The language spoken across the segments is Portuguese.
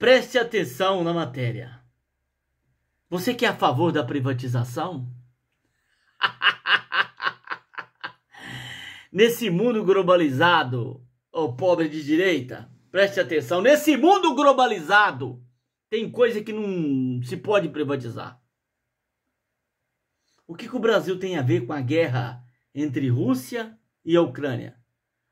Preste atenção na matéria. Você que é a favor da privatização? Nesse mundo globalizado, ô oh pobre de direita, preste atenção. Nesse mundo globalizado, tem coisa que não se pode privatizar. O que, que o Brasil tem a ver com a guerra entre Rússia e a Ucrânia?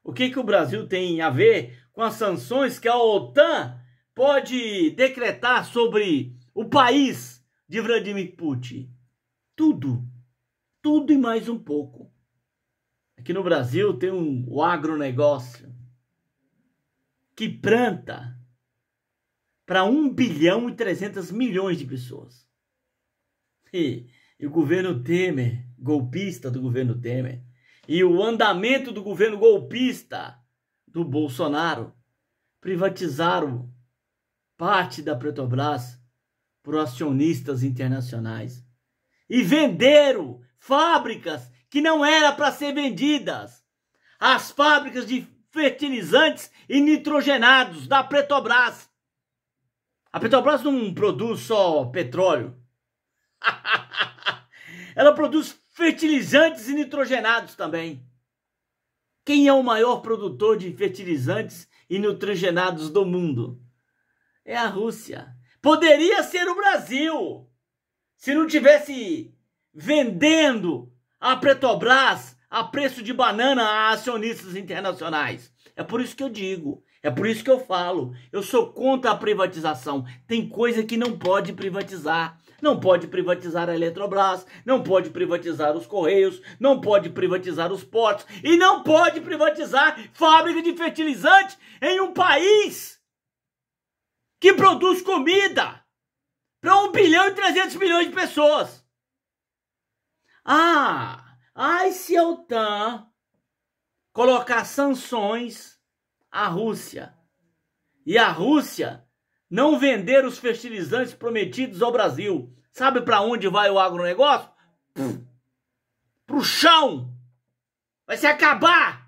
O que, que o Brasil tem a ver com as sanções que a OTAN pode decretar sobre o país de Vladimir Putin? Tudo. Tudo e mais um pouco. Aqui no Brasil tem um, o agronegócio que planta para 1 bilhão e 300 milhões de pessoas. E, e o governo Temer, golpista do governo Temer, e o andamento do governo golpista do Bolsonaro privatizaram parte da Petrobras para acionistas internacionais e venderam fábricas que não era para ser vendidas. As fábricas de fertilizantes e nitrogenados da Petrobras. A Petrobras não produz só petróleo. Ela produz fertilizantes e nitrogenados também. Quem é o maior produtor de fertilizantes e nitrogenados do mundo? é a Rússia. Poderia ser o Brasil se não tivesse vendendo a Petrobras a preço de banana a acionistas internacionais. É por isso que eu digo, é por isso que eu falo. Eu sou contra a privatização. Tem coisa que não pode privatizar. Não pode privatizar a Eletrobras, não pode privatizar os Correios, não pode privatizar os portos e não pode privatizar fábrica de fertilizante em um país que produz comida para 1 bilhão e 300 milhões de pessoas. Ah, ai se a OTAN colocar sanções à Rússia e a Rússia não vender os fertilizantes prometidos ao Brasil, sabe para onde vai o agronegócio? Pro chão! Vai se acabar!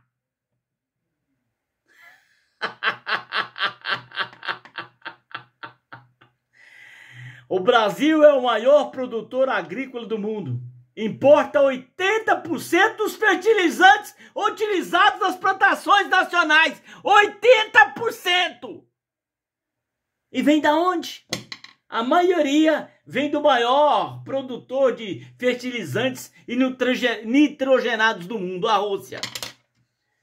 O Brasil é o maior produtor agrícola do mundo. Importa 80% dos fertilizantes utilizados nas plantações nacionais. 80%! E vem da onde? A maioria vem do maior produtor de fertilizantes e nitrogenados do mundo, a Rússia.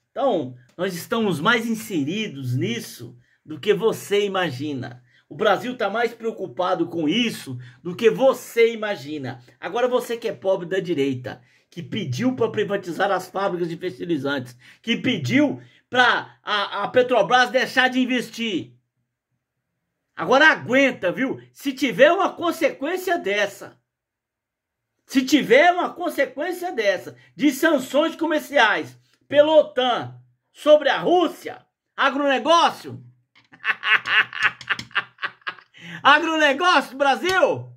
Então, nós estamos mais inseridos nisso do que você imagina. O Brasil está mais preocupado com isso do que você imagina. Agora você que é pobre da direita, que pediu para privatizar as fábricas de fertilizantes, que pediu para a, a Petrobras deixar de investir. Agora aguenta, viu? Se tiver uma consequência dessa, se tiver uma consequência dessa, de sanções comerciais pela OTAN sobre a Rússia, agronegócio. Agronegócio Brasil!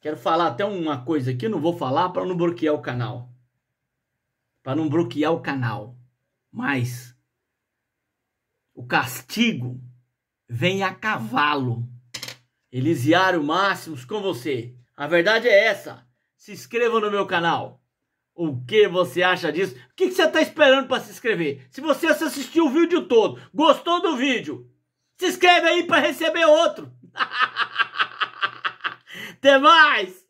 Quero falar até uma coisa aqui, não vou falar para não bloquear o canal. Para não bloquear o canal. Mas o castigo vem a cavalo. Elisiário Máximos com você. A verdade é essa. Se inscreva no meu canal. O que você acha disso? O que você está esperando para se inscrever? Se você assistiu o vídeo todo, gostou do vídeo, se inscreve aí para receber outro. Até mais!